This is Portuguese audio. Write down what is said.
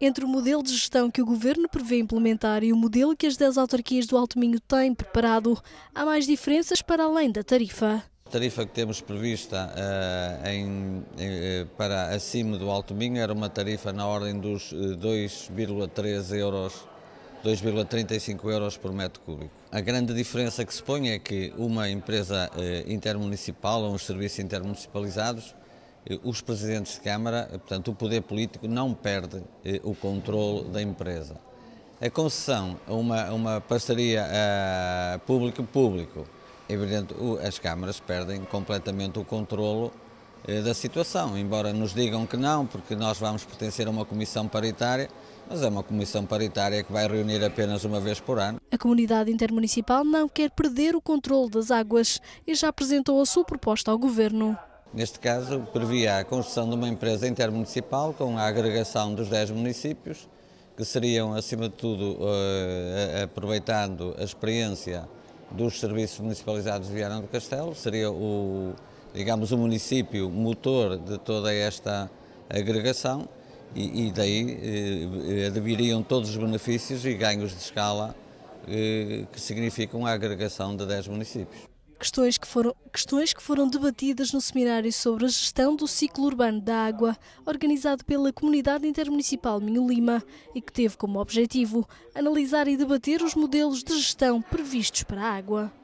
Entre o modelo de gestão que o governo prevê implementar e o modelo que as 10 autarquias do Alto Minho têm preparado, há mais diferenças para além da tarifa. A tarifa que temos prevista uh, em, em, eh, para acima do Alto Minho era uma tarifa na ordem dos 2,3 eh, euros 2,35 euros por metro cúbico. A grande diferença que se põe é que uma empresa intermunicipal ou os serviços intermunicipalizados eh, os presidentes de Câmara, eh, portanto, o poder político não perde eh, o controle da empresa. A concessão a uma, uma parceria público-público, evidente, as câmaras perdem completamente o controlo da situação, embora nos digam que não, porque nós vamos pertencer a uma comissão paritária, mas é uma comissão paritária que vai reunir apenas uma vez por ano. A comunidade intermunicipal não quer perder o controle das águas e já apresentou a sua proposta ao governo. Neste caso, previa a construção de uma empresa intermunicipal com a agregação dos 10 municípios, que seriam, acima de tudo, eh, aproveitando a experiência dos serviços municipalizados de Viana do Castelo, seria o, digamos, o município motor de toda esta agregação e, e daí eh, eh, adviriam todos os benefícios e ganhos de escala que significam a agregação de 10 municípios. Questões que, foram, questões que foram debatidas no seminário sobre a gestão do ciclo urbano da água, organizado pela Comunidade Intermunicipal Minho Lima, e que teve como objetivo analisar e debater os modelos de gestão previstos para a água.